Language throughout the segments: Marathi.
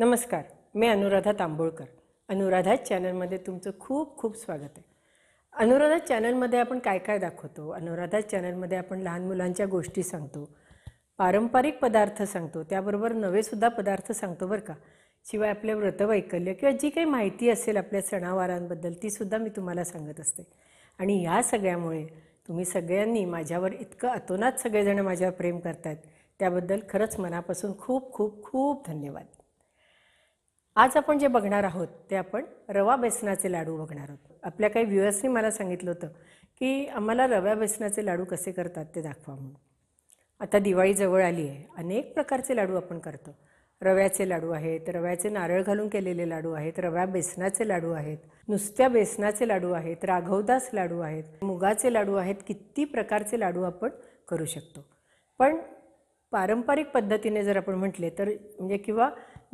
नमस्कार मी अनुराधा तांबोळकर अनुराधा चॅनलमध्ये तुमचं खूप खूप स्वागत आहे अनुराधा चॅनलमध्ये आपण काय काय दाखवतो अनुराधा चॅनलमध्ये आपण लहान मुलांच्या गोष्टी सांगतो पारंपरिक पदार्थ सांगतो त्याबरोबर नवेसुद्धा पदार्थ सांगतो बरं का शिवाय आपले व्रतवैकल्य किंवा जी काही माहिती असेल आपल्या सणावारांबद्दल तीसुद्धा मी तुम्हाला सांगत असते आणि ह्या सगळ्यामुळे तुम्ही सगळ्यांनी माझ्यावर इतकं अतोनात सगळेजण माझ्यावर प्रेम करतात त्याबद्दल खरंच मनापासून खूप खूप खूप धन्यवाद आज आपण जे बघणार आहोत ते आपण रवा बेसनाचे लाडू बघणार आहोत आपल्या काही व्ह्युअर्सनी मला सांगितलं होतं की आम्हाला रव्या बेसनाचे लाडू कसे करतात ते दाखवा म्हणून आता दिवाळी जवळ आली आहे अनेक प्रकारचे लाडू आपण करतो रव्याचे लाडू आहेत रव्याचे नारळ घालून केलेले लाडू आहेत रव्या बेसनाचे लाडू आहेत नुसत्या बेसनाचे लाडू आहेत राघवदास लाडू आहेत मुगाचे लाडू आहेत किती प्रकारचे लाडू आपण करू शकतो पण पारंपरिक पद्धतीने जर आपण म्हटले तर म्हणजे किंवा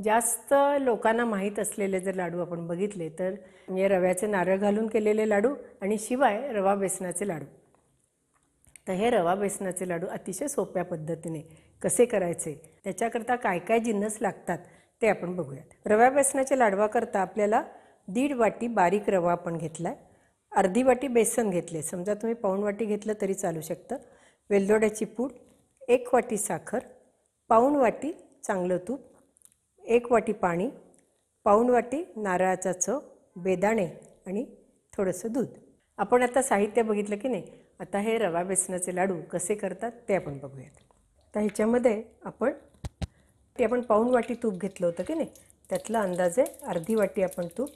जास्त लोकांना माहीत असलेले जर लाडू आपण बघितले तर म्हणजे रव्याचे नारळ घालून केलेले लाडू आणि शिवाय रवा बेसनाचे लाडू तर हे रवा बेसनाचे लाडू अतिशय सोप्या पद्धतीने कसे करायचे त्याच्याकरता काय काय जिन्नस लागतात ते आपण बघूयात रव्या बेसनाच्या लाडवाकरता आपल्याला दीड वाटी बारीक रवा आपण घेतला आहे अर्धी वाटी बेसन घेतले समजा तुम्ही पाऊण वाटी घेतलं तरी चालू शकतं वेलदोड्याची पूड एक वाटी साखर पाऊण वाटी चांगलं तूप एक वाटी पाणी पाऊण वाटी नारळाचा चव बेदाणे आणि थोडंसं दूध आपण आता साहित्य बघितलं की नाही आता हे रवा बेसनाचे लाडू कसे करतात ते आपण बघूयात तर ह्याच्यामध्ये आपण ते आपण पाऊण वाटी तूप घेतलं होतं की नाही त्यातला अंदाजे अर्धी वाटी आपण तूप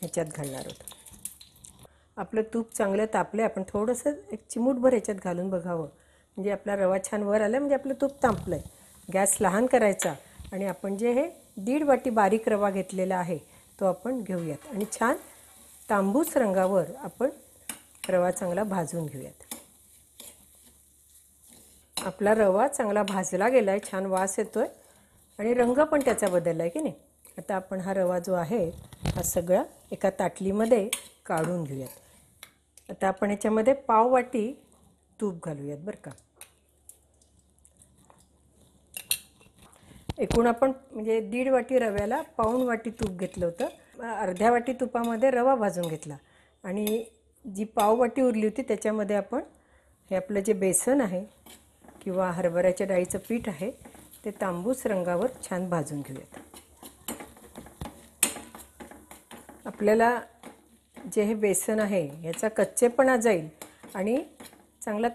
ह्याच्यात घालणार होतो आपलं तूप चांगलं तापलं आपण थोडंसं एक चिमूटभर ह्याच्यात घालून बघावं म्हणजे आपला रवा छान वर आला म्हणजे आपलं तूप तापलं आहे गॅस लहान करायचा आणि आपण जे हे दीड वाटी बारीक रवा घेतलेला आहे तो आपण घेऊयात आणि छान तांबूस रंगावर आपण रवा चांगला भाजून घेऊयात आपला रवा चांगला भाजला गेला आहे छान वास येतो आहे आणि रंग पण त्याचा बदलला आहे की नाही आता आपण हा रवा जो आहे हा सगळा एका ताटलीमध्ये काढून घेऊयात आता आपण याच्यामध्ये पाव वाटी तूप घालूयात बरं का एकूण आपण म्हणजे दीड वाटी रव्याला पाऊण वाटी तूप घेतलं होतं अर्ध्या वाटी तुपामध्ये रवा भाजून घेतला आणि जी पाव वाटी उरली होती त्याच्यामध्ये आपण हे आपलं जे बेसन आहे किंवा हरभऱ्याच्या डाळीचं पीठ आहे ते तांबूस रंगावर छान भाजून घेऊयात आपल्याला जे हे बेसन आहे याचा कच्चेपणा जाईल आणि चांगला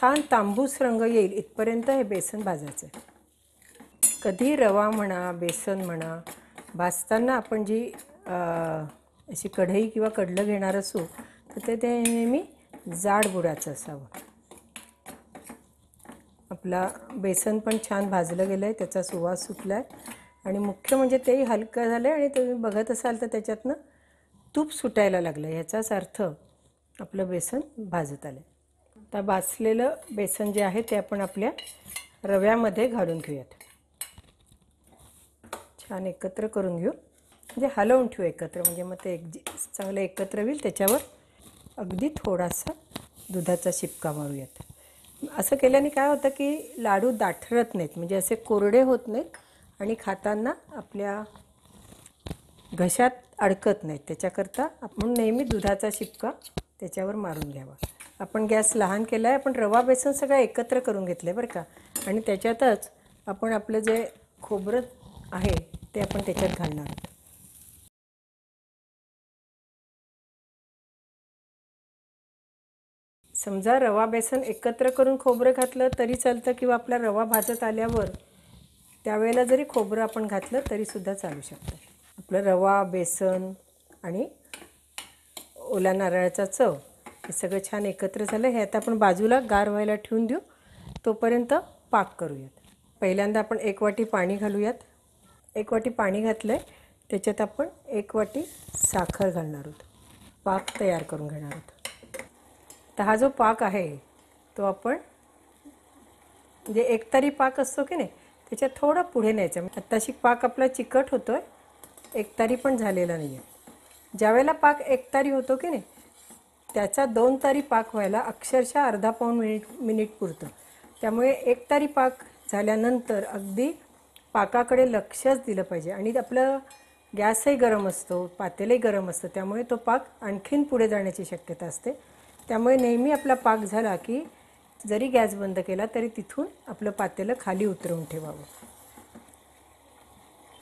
छान तांबूस रंग येईल इथपर्यंत हे बेसन भाजायचं आहे कधी रवा म्हणा बेसन म्हणा भाजताना आपण जी अशी कढई किंवा कडलं घेणार असू तर ते नेहमी जाड बुडाचं असावं आपला बेसन पण छान भाजलं गेलं आहे त्याचा सुवास सुटला आहे आणि मुख्य म्हणजे तेही हलकं झालं आहे आणि तुम्ही बघत असाल तर त्याच्यातनं तूप सुटायला लागलं आहे ह्याचाच अर्थ आपलं बेसन भाजत आलं आता भाजलेलं बेसन जे आहे ते आपण आपल्या रव्यामध्ये घालून घेऊयात छान एकत्र करून घेऊ म्हणजे हलवून ठेवू एकत्र म्हणजे मग ते एक चांगलं एकत्र होईल त्याच्यावर अगदी थोडासा दुधाचा शिपका मारूयात असं केल्याने काय होतं की लाडू दाठरत नाहीत म्हणजे असे कोरडे होत नाहीत आणि खाताना आपल्या घशात अडकत नाहीत त्याच्याकरता आपण नेहमी दुधाचा शिपका त्याच्यावर मारून घ्यावा आपण गॅस लहान केला आहे आपण रवा बेसन सगळं एकत्र करून घेतलं आहे बरं का आणि त्याच्यातच आपण आपलं जे खोबरं आहे ते आपण त्याच्यात घालणार आहोत समजा रवा बेसन एकत्र करून खोबरं घातलं तरी चालतं किंवा आपला रवा भाजत आल्यावर त्यावेळेला जरी खोबरं आपण घातलं तरीसुद्धा चालू शकतं आपलं रवा बेसन आणि ओला नारळाचा चव हे सगळं छान एकत्र झालं हे आता आपण बाजूला गार व्हायला ठेवून देऊ तोपर्यंत पाक करूयात पहिल्यांदा आपण एक वाटी पाणी घालूयात एक वाटी पाणी घातलं आहे त्याच्यात आपण एक वाटी साखर घालणार आहोत पाक तयार करून घेणार आहोत तर हा जो पाक आहे तो आपण म्हणजे एकतारी पाक असतो की नाही त्याच्यात थोडं पुढे म्हणजे आत्ताशी पाक आपला चिकट होतो आहे एकतारी पण झालेला नाही आहे ज्यावेळेला पाक एकतारी होतो की नाही त्याचा दोन तारी पाक व्हायला अक्षरशः अर्धा पाऊन मिनिट मिनिट पुरतं त्यामुळे एकतारी पाक झाल्यानंतर अगदी पाकाकडे लक्षच दिलं पाहिजे आणि आपलं गॅसही गरम असतो पातेलही गरम असतं त्यामुळे तो पाक आणखीन पुढे जाण्याची शक्यता असते त्यामुळे नेहमी आपला पाक झाला की जरी गॅस बंद केला तरी तिथून आपलं पातेलं खाली उतरवून ठेवावं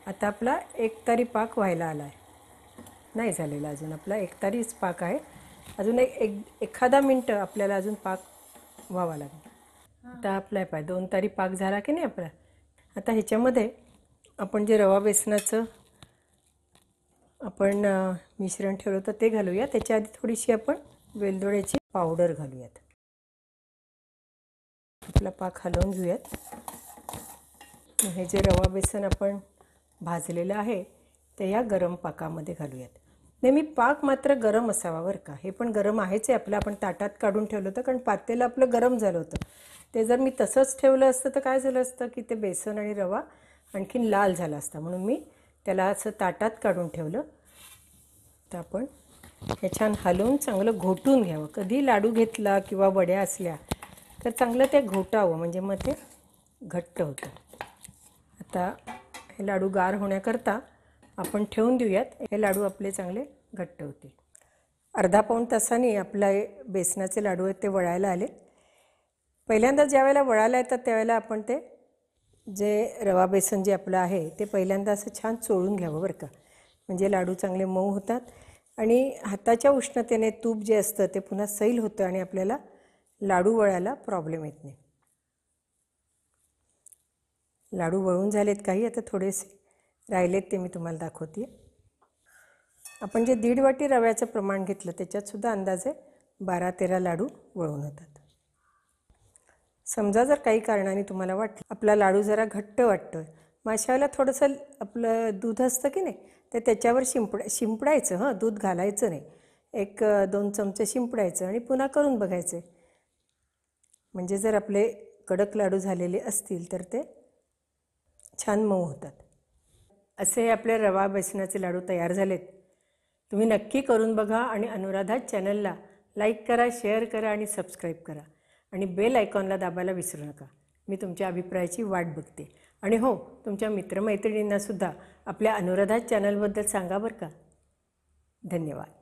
आता आपला एक एकतारी पाक व्हायला आला आहे नाही झालेला अजून आपला एक तारीच पाक आहे अजून एक एखादा मिनटं आपल्याला अजून पाक व्हावा लागेल आता आपला पाय दोन तारी पाक झाला की नाही आपला आता ह्याच्यामध्ये आपण जे रवा बेसनाचं आपण मिश्रण ठेवलं होतं ते घालूया त्याच्या आधी थोडीशी आपण वेलदोड्याची पावडर घालूयात आपला पाक हलवून घेऊयात हे जे रवा बेसन आपण भाजलेलं आहे ते या गरम पाकामध्ये घालूयात नेहमी पाक मात्र गरम असावा बरं का हे पण गरम आहेच आहे आपलं आपण ताटात काढून ठेवलं होतं कारण पातेलं आपलं गरम झालं होतं ते जर मी तसंच ठेवलं असतं तर काय झालं असतं की ते बेसन आणि रवा आणखीन लाल झाला असता म्हणून मी त्याला असं ताटात काढून ठेवलं तर आपण हे छान हलवून चांगलं घोटून घ्यावं कधी लाडू घेतला किंवा वड्या असल्या तर चांगलं ते घोटावं म्हणजे मग ते घट्ट होतं आता हे लाडू गार होण्याकरता आपण ठेवून देऊयात हे लाडू आपले चांगले घट्ट होते अर्धा पाऊण तासाने आपला बेसनाचे लाडू आहेत ते वळायला आले पहिल्यांदा ज्यावेळेला वळायला येतात त्यावेळेला आपण ते जे रवा बेसन जे आपलं आहे ते पहिल्यांदा असं छान चोळून घ्यावं बरं का म्हणजे लाडू चांगले मऊ होतात आणि हाताच्या उष्णतेने तूप जे असतं ते पुन्हा सैल होतं आणि आपल्याला लाडू वळायला प्रॉब्लेम येत नाही लाडू वळून झालेत काही आता थोडेसे राहिलेत ते मी तुम्हाला दाखवते आपण जे दीड वाटी रव्याचं प्रमाण घेतलं त्याच्यातसुद्धा अंदाजे बारा तेरा लाडू वळून होतात समजा जर काही कारणाने तुम्हाला वाटलं आपला लाडू जरा घट्ट वाटतोय माशाला थोडंसं आपलं दूध असतं की नाही ते त्याच्यावर शिंपड शिंपडायचं हं दूध घालायचं नाही एक दोन चमचे शिंपडायचं आणि पुन्हा करून बघायचं म्हणजे जर आपले कडक लाडू झालेले असतील तर ते छान मऊ होतात असे आपले रवा बेसनाचे लाडू तयार झालेत तुम्ही नक्की करून बघा आणि अनुराधा चॅनलला लाईक करा शेअर करा आणि सबस्क्राईब करा आणि बेल आयकॉनला दाबायला विसरू नका मी तुमच्या अभिप्रायाची वाट बघते आणि हो तुमच्या मित्रमैत्रिणींनासुद्धा आपल्या अनुराधा चॅनलबद्दल सांगा बरं का धन्यवाद